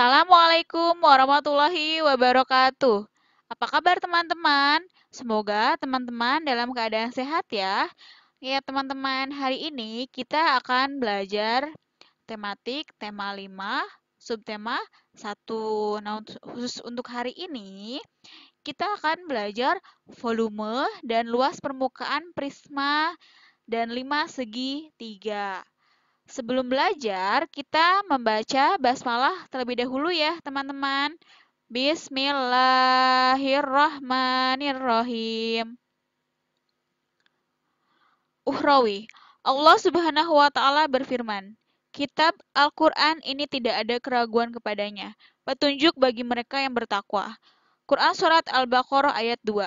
Assalamualaikum warahmatullahi wabarakatuh. Apa kabar teman-teman? Semoga teman-teman dalam keadaan sehat ya. Ya teman-teman, hari ini kita akan belajar tematik tema 5, subtema 1. Nah, khusus untuk hari ini kita akan belajar volume dan luas permukaan prisma dan 5 segi 3. Sebelum belajar, kita membaca basmalah terlebih dahulu ya, teman-teman. Bismillahirrahmanirrahim. Uhrawi. Allah Subhanahu wa taala berfirman, Kitab Al-Qur'an ini tidak ada keraguan kepadanya, petunjuk bagi mereka yang bertakwa. Quran surat Al-Baqarah ayat 2.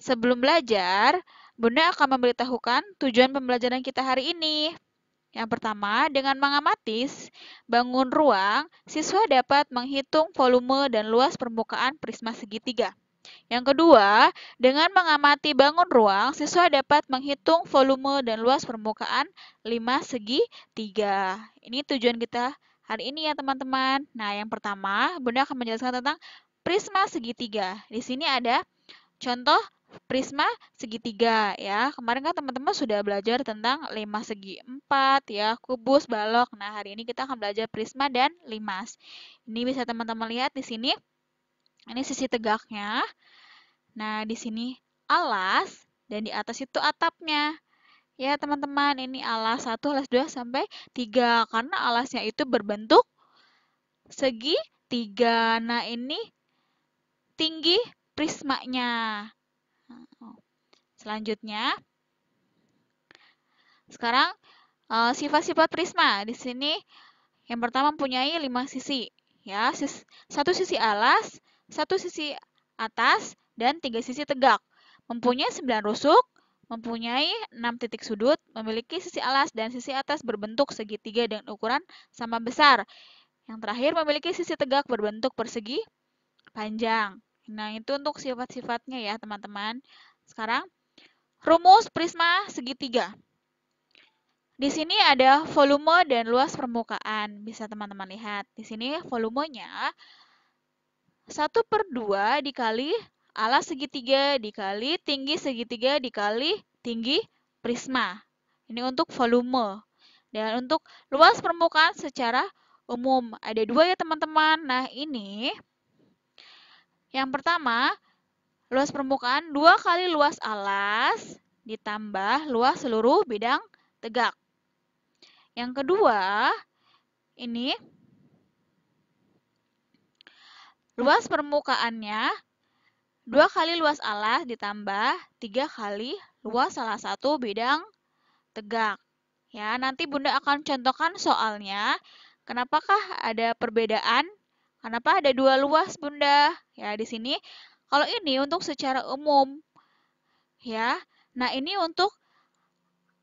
Sebelum belajar, Bunda akan memberitahukan tujuan pembelajaran kita hari ini. Yang pertama, dengan mengamati bangun ruang, siswa dapat menghitung volume dan luas permukaan prisma segitiga. Yang kedua, dengan mengamati bangun ruang, siswa dapat menghitung volume dan luas permukaan 5 segitiga. Ini tujuan kita hari ini ya teman-teman. Nah, yang pertama, Bunda akan menjelaskan tentang prisma segitiga. Di sini ada Contoh prisma segitiga ya. Kemarin kan teman-teman sudah belajar tentang lima segi empat ya, kubus, balok. Nah, hari ini kita akan belajar prisma dan limas. Ini bisa teman-teman lihat di sini. Ini sisi tegaknya. Nah, di sini alas dan di atas itu atapnya. Ya, teman-teman, ini alas 1, alas 2 sampai 3 karena alasnya itu berbentuk segi tiga. Nah, ini tinggi prismanya. Nah, oh. Selanjutnya, sekarang eh, sifat-sifat prisma. Di sini yang pertama mempunyai lima sisi, ya, satu sisi alas, satu sisi atas, dan tiga sisi tegak. Mempunyai sembilan rusuk, mempunyai enam titik sudut, memiliki sisi alas dan sisi atas berbentuk segitiga dengan ukuran sama besar. Yang terakhir memiliki sisi tegak berbentuk persegi panjang. Nah, itu untuk sifat-sifatnya ya, teman-teman. Sekarang, rumus prisma segitiga. Di sini ada volume dan luas permukaan. Bisa teman-teman lihat. Di sini volumenya 1 per 2 dikali alas segitiga dikali tinggi segitiga dikali tinggi prisma. Ini untuk volume. Dan untuk luas permukaan secara umum. Ada dua ya teman-teman. Nah ini yang pertama, luas permukaan dua kali luas alas ditambah luas seluruh bidang tegak. Yang kedua, ini luas permukaannya dua kali luas alas ditambah tiga kali luas salah satu bidang tegak. Ya, nanti Bunda akan contohkan soalnya. Kenapakah ada perbedaan Kenapa ada dua luas, Bunda? Ya, di sini kalau ini untuk secara umum. Ya. Nah, ini untuk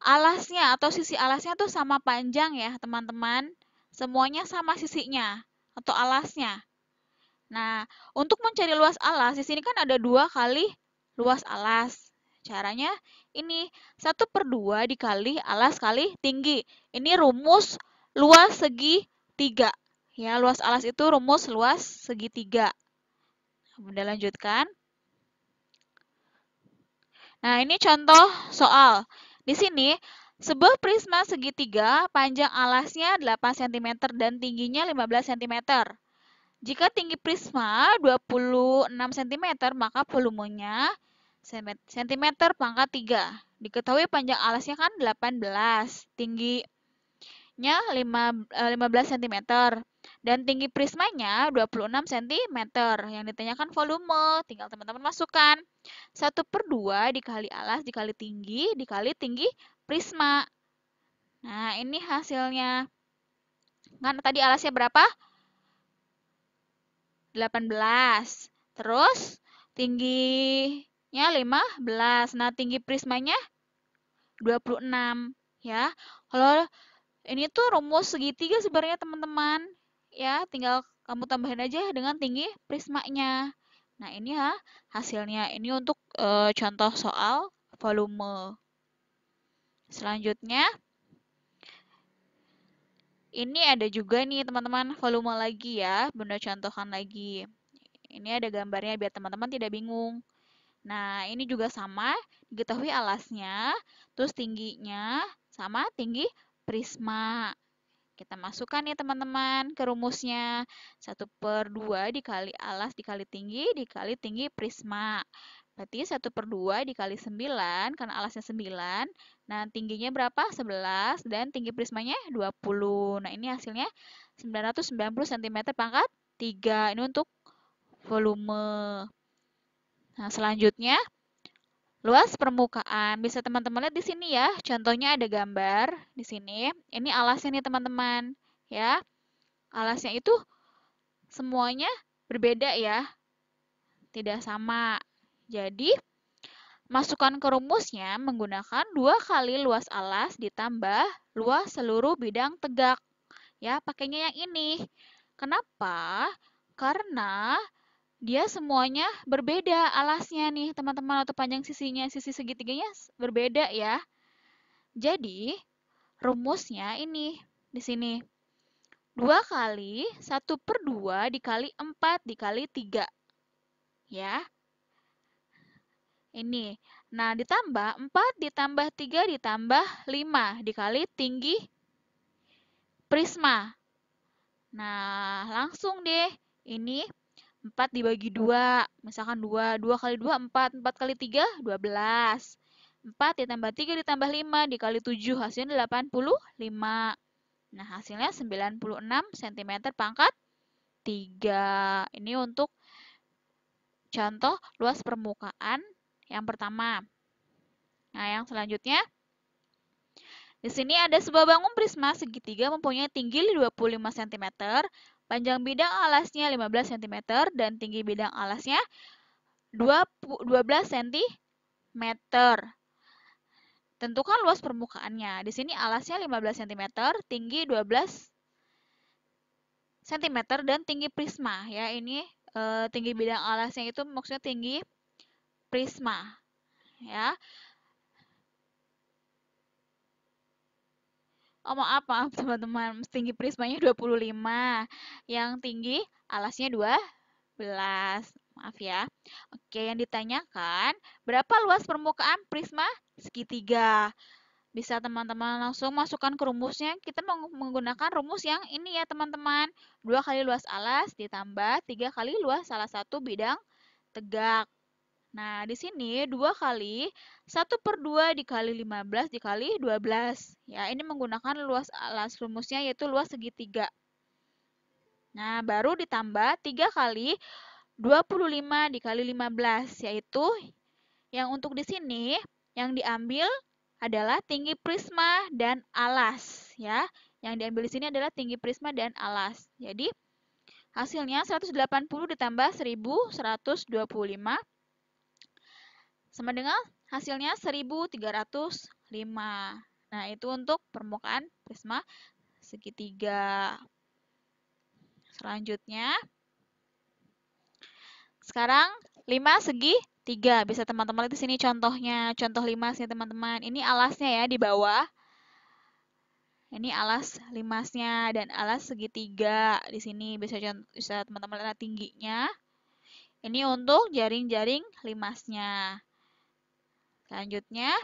alasnya atau sisi alasnya tuh sama panjang ya, teman-teman. Semuanya sama sisinya atau alasnya. Nah, untuk mencari luas alas, di sini kan ada dua kali luas alas. Caranya ini 1 per 2 dikali alas kali tinggi. Ini rumus luas segi 3. Ya, luas alas itu rumus luas segitiga. Kemudian lanjutkan. Nah, ini contoh soal. Di sini, sebuah prisma segitiga panjang alasnya 8 cm dan tingginya 15 cm. Jika tinggi prisma 26 cm, maka volumenya cm pangkat 3. Diketahui panjang alasnya kan 18, tingginya 15 cm. Eh, dan tinggi prismanya 26 cm yang ditanyakan volume tinggal teman-teman masukkan 1 per 2 dikali alas dikali tinggi dikali tinggi prisma nah ini hasilnya kan tadi alasnya berapa 18 terus tingginya 15 nah tinggi prismanya 26 ya kalau ini tuh rumus segitiga sebenarnya teman-teman ya tinggal kamu tambahin aja dengan tinggi prismanya. Nah, ini ya hasilnya. Ini untuk e, contoh soal volume. Selanjutnya ini ada juga nih teman-teman volume lagi ya, benda contohkan lagi. Ini ada gambarnya biar teman-teman tidak bingung. Nah, ini juga sama, diketahui alasnya, terus tingginya sama tinggi prisma. Kita masukkan ya teman-teman ke rumusnya. 1 per 2 dikali alas dikali tinggi dikali tinggi prisma. Berarti 1 per 2 dikali 9, karena alasnya 9. Nah, tingginya berapa? 11, dan tinggi prismanya 20. Nah, ini hasilnya 990 cm pangkat 3. Ini untuk volume. Nah, selanjutnya Luas permukaan bisa teman-teman lihat di sini ya. Contohnya ada gambar di sini. Ini alasnya nih teman-teman, ya. Alasnya itu semuanya berbeda ya. Tidak sama. Jadi masukkan ke rumusnya menggunakan dua kali luas alas ditambah luas seluruh bidang tegak. Ya, pakainya yang ini. Kenapa? Karena dia semuanya berbeda alasnya nih teman-teman atau panjang sisinya sisi segitiganya berbeda ya jadi rumusnya ini di sini dua kali satu per dua dikali empat dikali tiga ya ini nah ditambah empat ditambah tiga ditambah lima dikali tinggi prisma nah langsung deh ini 4 dibagi 2, misalkan 2, 2 kali 2 4, 4 kali 3 12. 4 ditambah 3 ditambah 5 dikali 7 hasilnya 85. Nah, hasilnya 96 cm pangkat 3. Ini untuk contoh luas permukaan yang pertama. Nah, yang selanjutnya di sini ada sebuah bangun prisma segitiga mempunyai tinggi 25 cm Panjang bidang alasnya 15 cm dan tinggi bidang alasnya 12 cm. Tentukan luas permukaannya. Di sini alasnya 15 cm, tinggi 12 cm dan tinggi prisma ya. Ini e, tinggi bidang alasnya itu maksudnya tinggi prisma ya. Oh maaf, maaf teman-teman. Tinggi prismanya 25. Yang tinggi alasnya 12. Maaf ya. Oke, yang ditanyakan, berapa luas permukaan prisma segitiga? Bisa teman-teman langsung masukkan ke rumusnya. Kita menggunakan rumus yang ini ya teman-teman. 2 kali luas alas ditambah 3 kali luas salah satu bidang tegak. Nah, di sini 2 kali 1 per 2 dikali 15 dikali 12. Ya, ini menggunakan luas alas rumusnya yaitu luas segitiga. Nah, baru ditambah 3 kali 25 dikali 15, yaitu yang untuk di sini yang diambil adalah tinggi prisma dan alas. ya Yang diambil di sini adalah tinggi prisma dan alas. Jadi, hasilnya 180 ditambah 1125 sama dengan hasilnya 1305. Nah, itu untuk permukaan prisma segitiga. Selanjutnya, sekarang 5 segi 3. Bisa teman-teman lihat di sini contohnya. Contoh 5 teman-teman. Ini alasnya ya di bawah. Ini alas limasnya dan alas segitiga di sini bisa teman-teman lihat tingginya. Ini untuk jaring-jaring limasnya. Selanjutnya,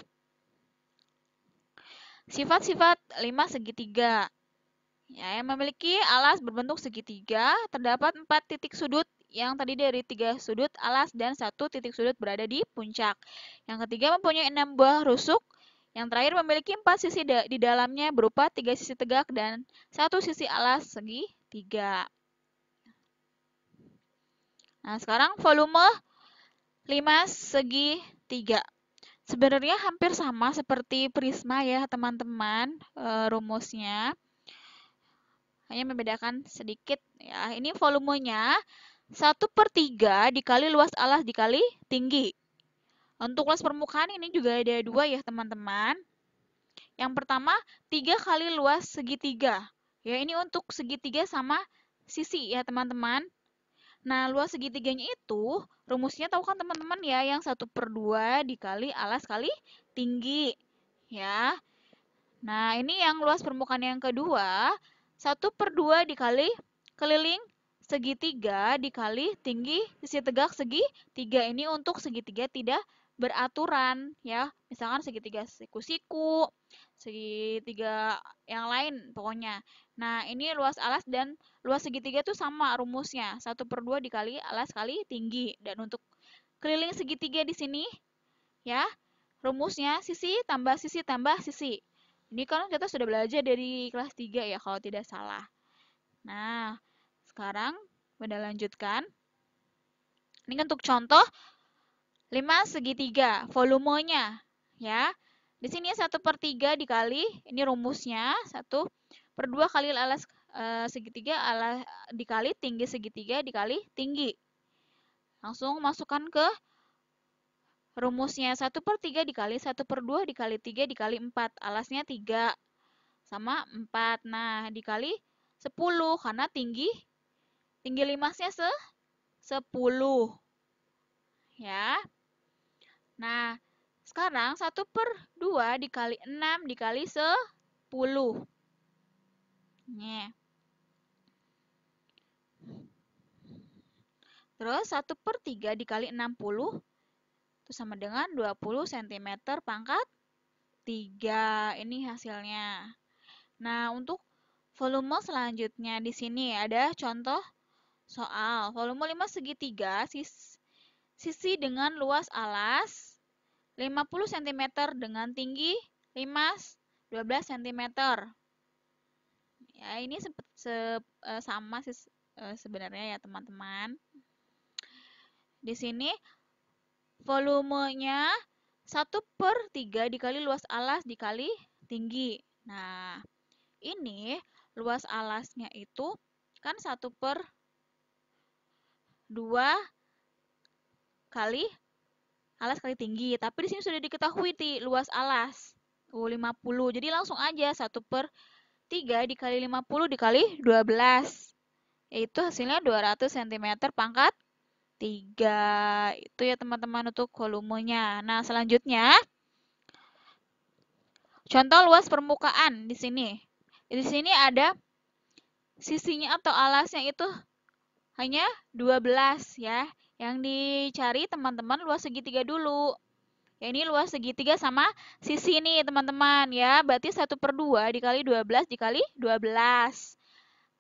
sifat-sifat lima segitiga. Ya, yang memiliki alas berbentuk segitiga, terdapat empat titik sudut yang tadi dari tiga sudut alas dan satu titik sudut berada di puncak. Yang ketiga mempunyai enam buah rusuk. Yang terakhir memiliki empat sisi di dalamnya berupa tiga sisi tegak dan satu sisi alas segitiga. Nah, sekarang volume 5 segitiga. Sebenarnya hampir sama seperti prisma ya teman-teman eh, rumusnya. Hanya membedakan sedikit ya. Ini volumenya 1 per 3 dikali luas alas dikali tinggi. Untuk luas permukaan ini juga ada dua ya teman-teman. Yang pertama 3 kali luas segitiga. Ya ini untuk segitiga sama sisi ya teman-teman. Nah, luas segitiganya itu, rumusnya tahu kan teman-teman ya, yang 1 per 2 dikali alas kali tinggi. Ya. Nah, ini yang luas permukaan yang kedua, 1 per 2 dikali keliling segitiga dikali tinggi sisi tegak segitiga. Ini untuk segitiga tidak beraturan ya. Misalkan segitiga siku-siku, segitiga yang lain pokoknya. Nah, ini luas alas dan luas segitiga itu sama rumusnya. 1 per 2 dikali alas kali tinggi. Dan untuk keliling segitiga di sini, ya, rumusnya sisi tambah sisi tambah sisi. Ini kalau kita sudah belajar dari kelas 3 ya, kalau tidak salah. Nah, sekarang kita lanjutkan. Ini untuk contoh 5 segitiga, volumenya, ya. Di sini 1 per 3 dikali, ini rumusnya, 1 per 2 kali alas e, segitiga alas, dikali tinggi segitiga dikali tinggi. Langsung masukkan ke rumusnya 1 per 3 dikali 1 per 2 dikali 3 dikali 4. Alasnya 3 sama 4. Nah, dikali 10 karena tinggi tinggi limasnya se 10. Ya. Nah, sekarang 1 per 2 dikali 6 dikali 10. Nih. Terus 1 per 3 dikali 60. Itu sama dengan 20 cm pangkat 3. Ini hasilnya. Nah, untuk volume selanjutnya di sini ada contoh soal. Volume 5 segitiga, sisi dengan luas alas 50 cm dengan tinggi 5 12 cm. Ya, ini se, se, sama sih e, sebenarnya ya, teman-teman. Di sini volumenya 1 per 3 dikali luas alas dikali tinggi. Nah, ini luas alasnya itu kan 1 per 2 kali alas kali tinggi. Tapi di sini sudah diketahui ti luas alas. Uh, 50. Jadi langsung aja 1 per 3 dikali 50 dikali 12. itu hasilnya 200 cm pangkat 3. Itu ya teman-teman untuk volumenya. Nah, selanjutnya contoh luas permukaan di sini. Di sini ada sisinya atau alasnya itu hanya 12 ya. Yang dicari teman-teman luas segitiga dulu. Ya, ini luas segitiga sama sisi ini teman-teman ya. Berarti 1 per 2 dikali 12 dikali 12.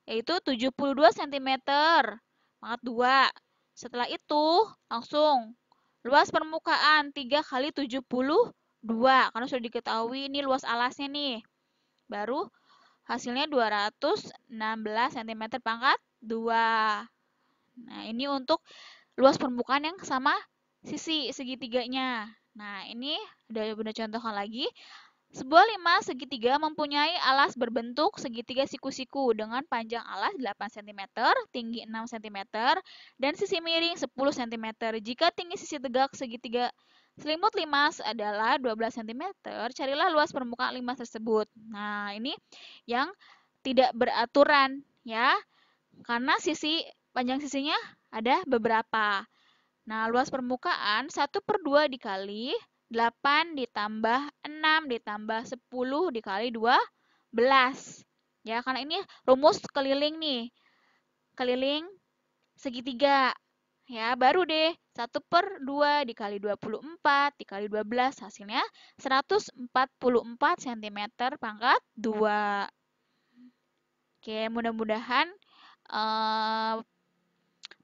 Yaitu 72 cm. Pangkat 2. Setelah itu langsung luas permukaan 3 kali 72. Karena sudah diketahui ini luas alasnya nih. Baru hasilnya 216 cm pangkat 2. Nah ini untuk luas permukaan yang sama sisi segitiganya. Nah, ini ada bunda contohkan lagi. Sebuah lima segitiga mempunyai alas berbentuk segitiga siku-siku dengan panjang alas 8 cm, tinggi 6 cm, dan sisi miring 10 cm. Jika tinggi sisi tegak segitiga selimut 5 adalah 12 cm, carilah luas permukaan 5 tersebut. Nah, ini yang tidak beraturan ya. Karena sisi Panjang sisinya ada beberapa. Nah, luas permukaan 1 per 2 dikali 8 ditambah 6 ditambah 10 dikali 12. Ya, karena ini rumus keliling nih. Keliling segitiga. Ya, baru deh 1 per 2 dikali 24 dikali 12 hasilnya 144 cm pangkat 2. Oke, mudah-mudahan uh,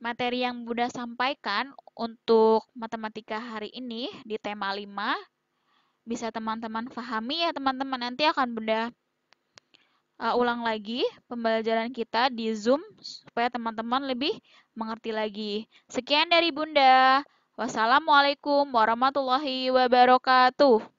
materi yang Bunda sampaikan untuk matematika hari ini di tema 5 bisa teman-teman pahami ya teman-teman nanti akan Bunda uh, ulang lagi pembelajaran kita di Zoom supaya teman-teman lebih mengerti lagi. Sekian dari Bunda. Wassalamualaikum warahmatullahi wabarakatuh.